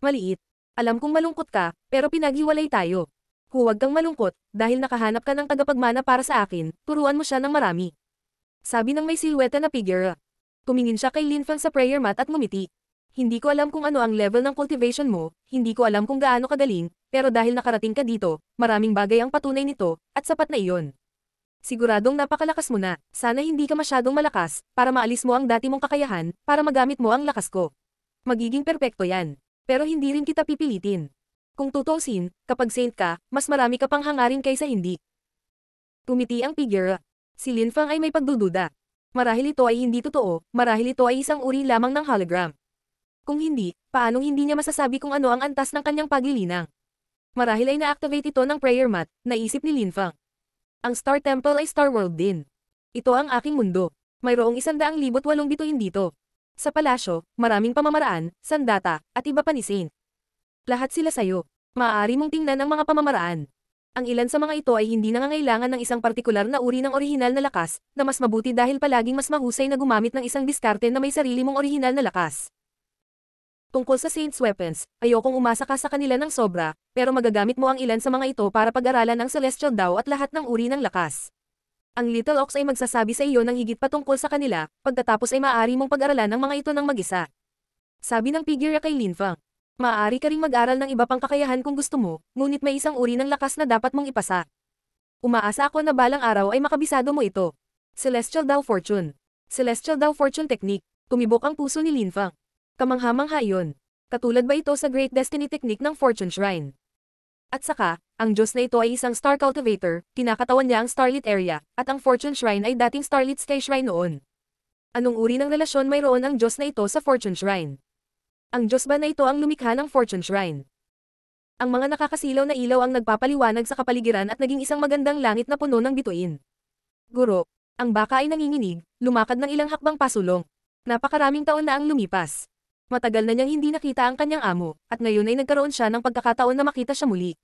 Maliit. Alam kong malungkot ka, pero pinaghiwalay tayo. Huwag kang malungkot, dahil nakahanap ka ng tagapagmana para sa akin, turuan mo siya ng marami. Sabi ng may silweta na figure. Tumingin siya kay Linfang sa prayer mat at ngumiti. Hindi ko alam kung ano ang level ng cultivation mo, hindi ko alam kung gaano kagaling, pero dahil nakarating ka dito, maraming bagay ang patunay nito, at sapat na iyon. Siguradong napakalakas mo na, sana hindi ka masyadong malakas, para maalis mo ang dati mong kakayahan, para magamit mo ang lakas ko. Magiging perpekto yan. Pero hindi rin kita pipilitin. Kung tutusin, kapag saint ka, mas marami ka pang hangarin kaysa hindi. Tumiti ang figure. Si Linfang ay may pagdududa. Marahil ito ay hindi totoo, marahil ito ay isang uri lamang ng hologram. Kung hindi, paanong hindi niya masasabi kung ano ang antas ng kanyang paglilinang? Marahil ay na-activate ito ng prayer mat, naisip ni Linfang. Ang Star Temple ay Star World din. Ito ang aking mundo. Mayroong isandaang libot walong bituin dito. Sa palasyo, maraming pamamaraan, sandata, at iba pa ni Saint. Lahat sila sayo. Maaari mong tingnan ang mga pamamaraan. Ang ilan sa mga ito ay hindi nangangailangan ng isang partikular na uri ng orihinal na lakas, na mas mabuti dahil palaging mas mahusay na gumamit ng isang diskarte na may sarili mong orihinal na lakas. Tungkol sa Saints Weapons, ayokong umasa ka sa kanila ng sobra, pero magagamit mo ang ilan sa mga ito para pag-aralan ang Celestial Dao at lahat ng uri ng lakas. Ang Little Ox ay magsasabi sa iyo ng higit pa tungkol sa kanila, pagkatapos ay maaari mong pag-aralan ang mga ito ng mag-isa. Sabi ng figure kay Linfang. Maaari ka ring mag-aral ng iba pang kakayahan kung gusto mo, ngunit may isang uri ng lakas na dapat mong ipasa. Umaasa ako na balang araw ay makabisado mo ito. Celestial Dow Fortune. Celestial Dow Fortune Technique. Tumibok ang puso ni Lin Fang. Kamanghamang iyon. Katulad ba ito sa Great Destiny Technique ng Fortune Shrine? At saka, ang Diyos na ito ay isang star cultivator, kinakatawan niya ang starlit area, at ang Fortune Shrine ay dating starlit sky shrine noon. Anong uri ng relasyon mayroon ang Diyos na ito sa Fortune Shrine? Ang Diyos ba na ito ang lumikha ng Fortune Shrine? Ang mga nakakasilaw na ilaw ang nagpapaliwanag sa kapaligiran at naging isang magandang langit na puno ng bituin. Guro, ang baka ay nanginginig, lumakad ng ilang hakbang pasulong. Napakaraming taon na ang lumipas. Matagal na niyang hindi nakita ang kanyang amo, at ngayon ay nagkaroon siya ng pagkakataon na makita siya muli.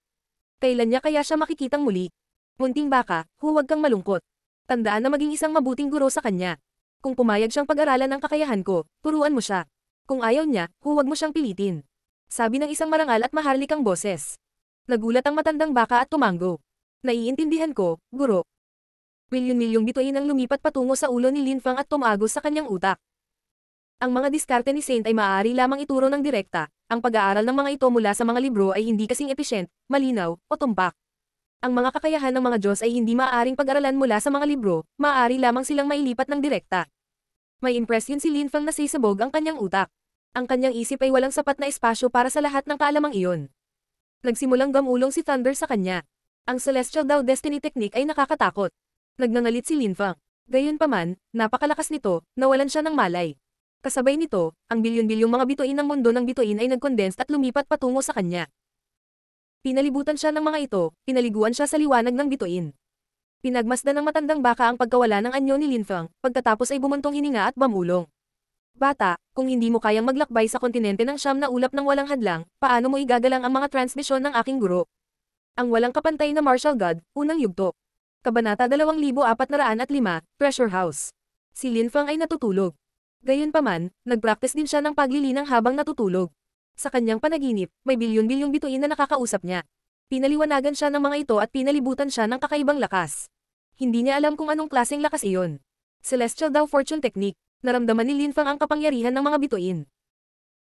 Kailan niya kaya siya makikitang muli? Munting baka, huwag kang malungkot. Tandaan na maging isang mabuting guro sa kanya. Kung pumayag siyang pag-aralan ang kakayahan ko, turuan mo siya. Kung ayaw niya, huwag mo siyang pilitin. Sabi ng isang marangal at maharlikang boses. Nagulat ang matandang baka at tumango. Naiintindihan ko, guro. Milyon-milyong bituin ang lumipat patungo sa ulo ni Linfang at tumago sa kanyang utak. Ang mga diskarte ni Saint ay maaari lamang ituro ng direkta, ang pag-aaral ng mga ito mula sa mga libro ay hindi kasing efficient, malinaw, o tumpak. Ang mga kakayahan ng mga Diyos ay hindi maaaring pag-aralan mula sa mga libro, maaari lamang silang mailipat ng direkta. May impress yun si Lin Linfang na sisabog ang kanyang utak. Ang kanyang isip ay walang sapat na espasyo para sa lahat ng kaalamang iyon. Nagsimulang gamulong si Thunder sa kanya. Ang Celestial Dao Destiny Technique ay nakakatakot. Nagnangalit si Lin Linfang. Gayunpaman, napakalakas nito, nawalan siya ng malay. Kasabay nito, ang bilyon-bilyong mga bituin ng mundo ng bituin ay nag-condensed at lumipat patungo sa kanya. Pinalibutan siya ng mga ito, pinaliguan siya sa liwanag ng bituin. Pinagmasdan ng matandang baka ang pagkawala ng anyo ni Linfeng, pagkatapos ay bumuntong hininga at bamulong. Bata, kung hindi mo kayang maglakbay sa kontinente ng Siam na ulap ng walang hadlang, paano mo igagalang ang mga transmisyon ng aking guro? Ang walang kapantay na martial god, unang yugto. Kabanata 2405, Pressure House. Si Linfeng ay natutulog. Gayunpaman, nagpractice din siya ng paglilinang habang natutulog. Sa kanyang panaginip, may bilyon-bilyong bituin na nakakausap niya. Pinaliwanagan siya ng mga ito at pinalibutan siya ng kakaibang lakas. Hindi niya alam kung anong klaseng lakas iyon. Celestial daw fortune technique, naramdaman ni Lin Fang ang kapangyarihan ng mga bituin.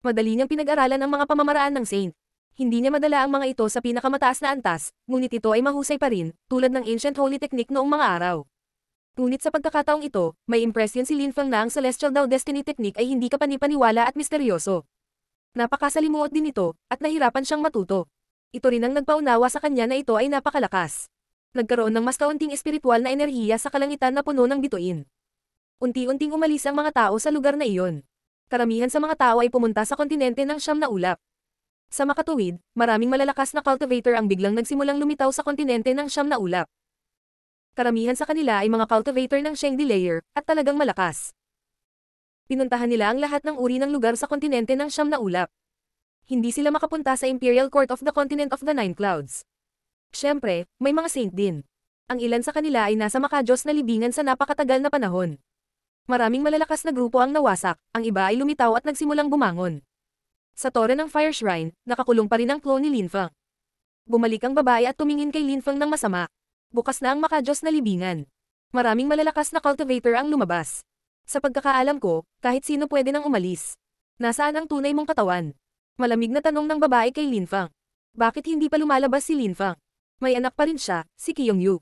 Madali niyang pinag-aralan ang mga pamamaraan ng saint. Hindi niya madala ang mga ito sa pinakamataas na antas, ngunit ito ay mahusay pa rin, tulad ng ancient holy technique noong mga araw. Ngunit sa pagkakataong ito, may impresyon si Lin Fang na ang Celestial Dao Destiny Technique ay hindi kapanipaniwala at misteryoso. Napakasalimuot din ito, at nahirapan siyang matuto. Ito rin ang nagpaunawa sa kanya na ito ay napakalakas. Nagkaroon ng mas kaunting espiritual na enerhiya sa kalangitan na puno ng bituin. Unti-unting umalis ang mga tao sa lugar na iyon. Karamihan sa mga tao ay pumunta sa kontinente ng siyam na ulap. Sa makatuwid, maraming malalakas na cultivator ang biglang nagsimulang lumitaw sa kontinente ng siyam na ulap. Karamihan sa kanila ay mga cultivator ng Shengdi layer, at talagang malakas. Pinuntahan nila ang lahat ng uri ng lugar sa kontinente ng siyam na ulap hindi sila makapunta sa Imperial Court of the Continent of the Nine Clouds. Siyempre, may mga saint din. Ang ilan sa kanila ay nasa makadyos na libingan sa napakatagal na panahon. Maraming malalakas na grupo ang nawasak, ang iba ay lumitaw at nagsimulang bumangon. Sa tore ng Fire Shrine, nakakulong pa rin ang clone ni Linfang. Bumalik ang babae at tumingin kay Linfang ng masama. Bukas na ang makadyos na libingan. Maraming malalakas na cultivator ang lumabas. Sa pagkakaalam ko, kahit sino pwede nang umalis. Nasaan ang tunay mong katawan? Malamig na tanong ng babae kay Lin Fang. Bakit hindi pa lumalabas si Lin Fang? May anak pa rin siya, si Kiyong Yu.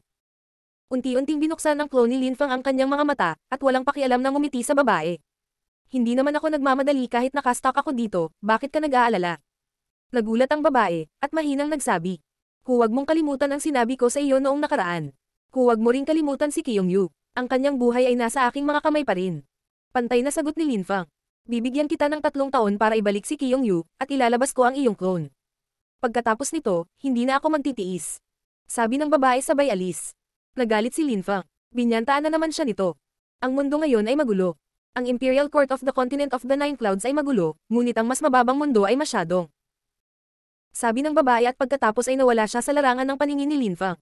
Unti-unting binuksan ng clone ni Lin Fang ang kanyang mga mata, at walang pakialam na ngumiti sa babae. Hindi naman ako nagmamadali kahit nakastock ako dito, bakit ka nag-aalala? Nagulat ang babae, at mahinang nagsabi. Huwag mong kalimutan ang sinabi ko sa iyo noong nakaraan. Huwag mo rin kalimutan si Kiyong Yu. Ang kanyang buhay ay nasa aking mga kamay pa rin. Pantay na sagot ni Lin Fang. Bibigyan kita ng tatlong taon para ibalik si Kiyong Yu, at ilalabas ko ang iyong clone. Pagkatapos nito, hindi na ako magtitiis. Sabi ng babae sabay alis. Nagalit si Lin Fang. Binyantaan na naman siya nito. Ang mundo ngayon ay magulo. Ang Imperial Court of the Continent of the Nine Clouds ay magulo, ngunit ang mas mababang mundo ay masyadong. Sabi ng babae at pagkatapos ay nawala siya sa larangan ng paningin ni Lin Fang.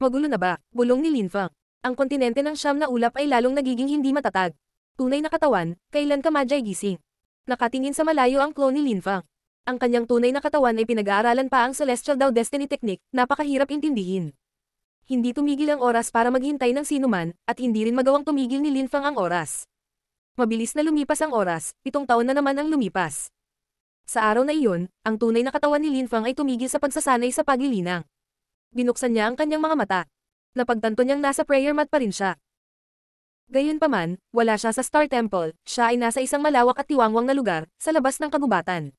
Magulo na ba? Bulong ni Lin Fang. Ang kontinente ng siyam na ulap ay lalong nagiging hindi matatag tunay na katawan, kailan ka madyay gising. Nakatingin sa malayo ang clone ni Linfa. Ang kanyang tunay na katawan ay pinag-aaralan pa ang Celestial Dao Destiny Technique, napakahirap intindihin. Hindi tumigil ang oras para maghintay ng sinuman, at hindi rin magawang tumigil ni Linfang ang oras. Mabilis na lumipas ang oras, itong taon na naman ang lumipas. Sa araw na iyon, ang tunay na katawan ni Linfang ay tumigil sa pagsasanay sa paglilinang. Binuksan niya ang kanyang mga mata. Napagtanto niyang nasa prayer mat pa rin siya. Gayunpaman, wala siya sa Star Temple, siya ay nasa isang malawak at tiwangwang na lugar, sa labas ng kagubatan.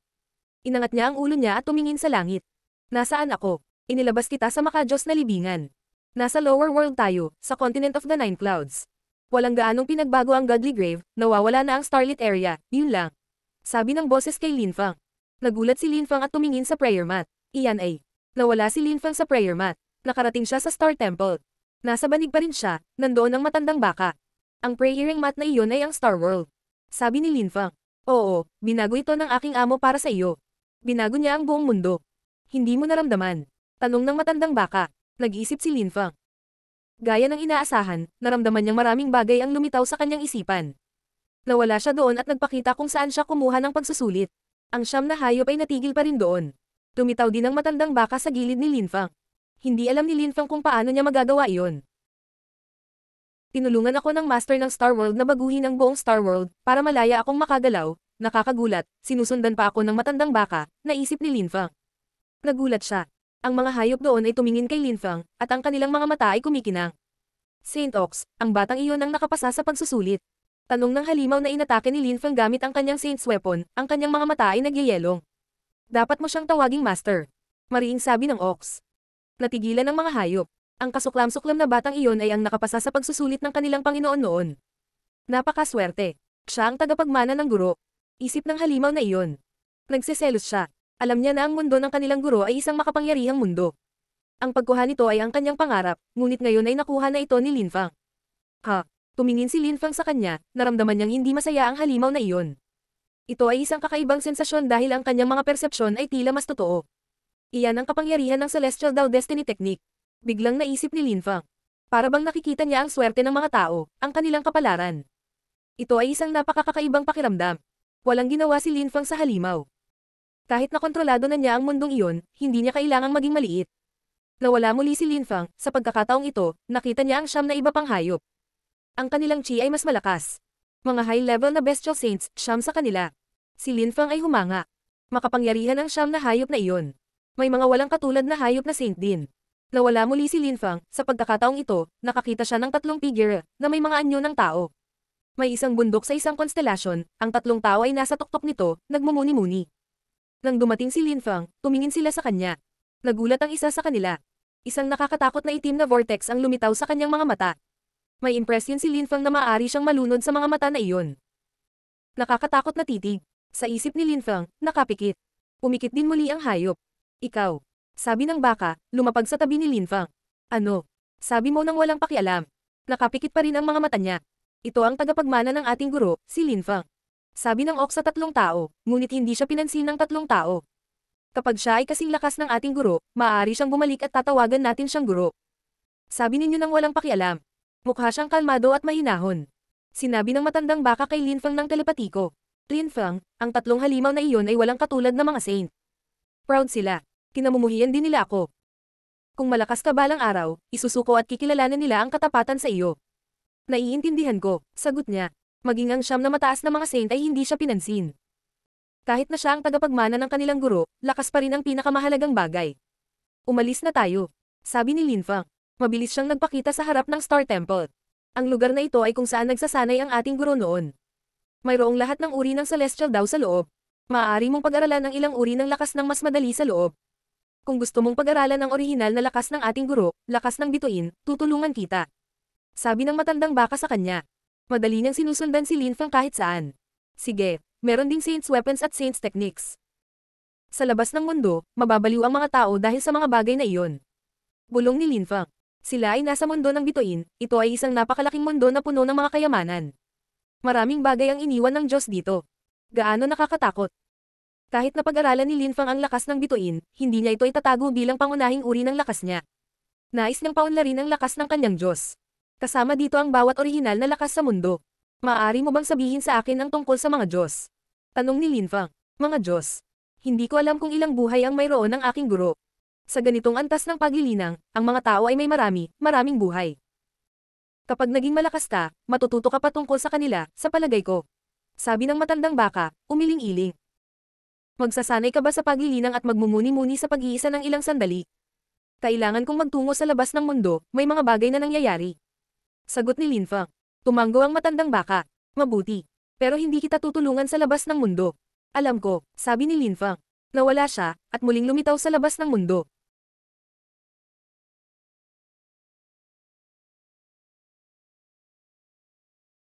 Inangat niya ang ulo niya at tumingin sa langit. Nasaan ako? Inilabas kita sa makadyos na libingan. Nasa lower world tayo, sa continent of the nine clouds. Walang gaanong pinagbago ang godly grave, nawawala na ang starlit area, yun lang. Sabi ng boses kay Linfang. Nagulat si Linfang at tumingin sa prayer mat. Iyan ay. Nawala si Linfang sa prayer mat. Nakarating siya sa Star Temple. Nasa banig pa rin siya, nandoon ang matandang baka. Ang pre-hearing mat na iyon ay ang Star World. Sabi ni Lin Fang. Oo, binago ito ng aking amo para sa iyo. Binago niya ang buong mundo. Hindi mo naramdaman. Tanong ng matandang baka. Nag-isip si Lin Fang. Gaya ng inaasahan, naramdaman niyang maraming bagay ang lumitaw sa kanyang isipan. Nawala siya doon at nagpakita kung saan siya kumuha ng pagsusulit. Ang siyam na hayop ay natigil pa rin doon. Tumitaw din ang matandang baka sa gilid ni Lin Fang. Hindi alam ni Lin Fang kung paano niya magagawa iyon tinulungan ako ng master ng Star World na baguhin ang buong Star World, para malaya akong makagalaw, nakakagulat, sinusundan pa ako ng matandang baka, naisip ni Linfang. Nagulat siya. Ang mga hayop doon ay tumingin kay Linfang, at ang kanilang mga mata ay kumikinang. Saint Ox, ang batang iyon ang nakapasa sa pagsusulit. Tanong ng halimaw na inatake ni Linfang gamit ang kanyang Saint's weapon, ang kanyang mga mata ay nagyayelong. Dapat mo siyang tawaging master. Mariing sabi ng Ox. Natigilan ng mga hayop. Ang kasuklam-suklam na batang iyon ay ang nakapasa sa pagsusulit ng kanilang Panginoon noon. Napakaswerte. Siya ang tagapagmana ng guro. Isip ng halimaw na iyon. Nagseselos siya. Alam niya na ang mundo ng kanilang guro ay isang makapangyarihang mundo. Ang pagkuha nito ay ang kanyang pangarap, ngunit ngayon ay nakuha na ito ni Lin Fang. Ha! Tumingin si Lin Fang sa kanya, naramdaman niyang hindi masaya ang halimaw na iyon. Ito ay isang kakaibang sensasyon dahil ang kanyang mga persepsyon ay tila mas totoo. Iyan ang kapangyarihan ng Celestial Dao Destiny Technique. Biglang naisip ni Linfang. Para bang nakikita niya ang swerte ng mga tao, ang kanilang kapalaran. Ito ay isang napakakakaibang pakiramdam. Walang ginawa si Linfang sa halimaw. Kahit nakontrolado na niya ang mundong iyon, hindi niya kailangang maging maliit. Nawala muli si Linfang, sa pagkakataong ito, nakita niya ang siyam na iba pang hayop. Ang kanilang chi ay mas malakas. Mga high-level na bestial saints, siyam sa kanila. Si Linfang ay humanga. Makapangyarihan ang siyam na hayop na iyon. May mga walang katulad na hayop na saint din. Nawala muli si Lin Fang, sa pagkakataong ito, nakakita siya ng tatlong figure, na may mga anyo ng tao. May isang bundok sa isang konstelasyon, ang tatlong tao ay nasa tuktok nito, nagmumuni-muni. Nang dumating si Lin Fang, tumingin sila sa kanya. Nagulat ang isa sa kanila. Isang nakakatakot na itim na vortex ang lumitaw sa kanyang mga mata. May impresyon si Lin Fang na maaari siyang malunod sa mga mata na iyon. Nakakatakot na titig. Sa isip ni Lin Fang, nakapikit. Umikit din muli ang hayop. Ikaw. Sabi ng baka, lumapag sa tabi ni Linfang. Ano? Sabi mo nang walang pakialam. Nakapikit pa rin ang mga mata niya. Ito ang tagapagmana ng ating guro, si Linfang. Sabi ng ok sa tatlong tao, ngunit hindi siya pinansin ng tatlong tao. Kapag siya ay kasing lakas ng ating guro, maaari siyang bumalik at tatawagan natin siyang guro. Sabi ninyo nang walang pakialam. Mukha siyang kalmado at mahinahon. Sinabi ng matandang baka kay Linfang ng telepatiko. Linfang, ang tatlong halimaw na iyon ay walang katulad ng mga saint. Proud sila kinamumuhian din nila ako. Kung malakas ka balang araw, isusuko at kikilalanan nila ang katapatan sa iyo. Naiintindihan ko, sagot niya. Maging ang siyam na mataas na mga saint ay hindi siya pinansin. Kahit na siya ang tagapagmana ng kanilang guro, lakas pa rin ang pinakamahalagang bagay. Umalis na tayo, sabi ni Linfang. Mabilis siyang nagpakita sa harap ng Star Temple. Ang lugar na ito ay kung saan nagsasanay ang ating guro noon. Mayroong lahat ng uri ng celestial daw sa loob. Maaari mong pag-aralan ang ilang uri ng lakas ng mas madali sa loob, kung gusto mong pag-aralan ang orihinal na lakas ng ating guro, lakas ng bituin, tutulungan kita. Sabi ng matandang baka sa kanya. Madali niyang sinusundan si Lin Fang kahit saan. Sige, meron ding Saints Weapons at Saints Techniques. Sa labas ng mundo, mababaliw ang mga tao dahil sa mga bagay na iyon. Bulong ni Lin Fang. Sila ay nasa mundo ng bituin, ito ay isang napakalaking mundo na puno ng mga kayamanan. Maraming bagay ang iniwan ng Diyos dito. Gaano nakakatakot. Kahit na pag aralan ni Lin Fang ang lakas ng bituin, hindi niya ito itatago bilang pangunahing uri ng lakas niya. Nais ng paunlarin ang lakas ng kanyang Diyos. Kasama dito ang bawat orihinal na lakas sa mundo. Maari mo bang sabihin sa akin ang tungkol sa mga Diyos? Tanong ni Lin Fang. Mga Diyos. Hindi ko alam kung ilang buhay ang mayroon ng aking guro. Sa ganitong antas ng paglilinang, ang mga tao ay may marami, maraming buhay. Kapag naging malakas ka, matututo ka patungkol sa kanila, sa palagay ko. Sabi ng matandang baka, umiling-iling. Magsasanay ka ba sa paglilinang at magmumuni-muni sa pag-iisa ng ilang sandali? Kailangan kong magtungo sa labas ng mundo, may mga bagay na nangyayari. Sagot ni Linfa. Tumanggo ang matandang baka. Mabuti. Pero hindi kita tutulungan sa labas ng mundo. Alam ko, sabi ni Linfa. Nawala siya, at muling lumitaw sa labas ng mundo.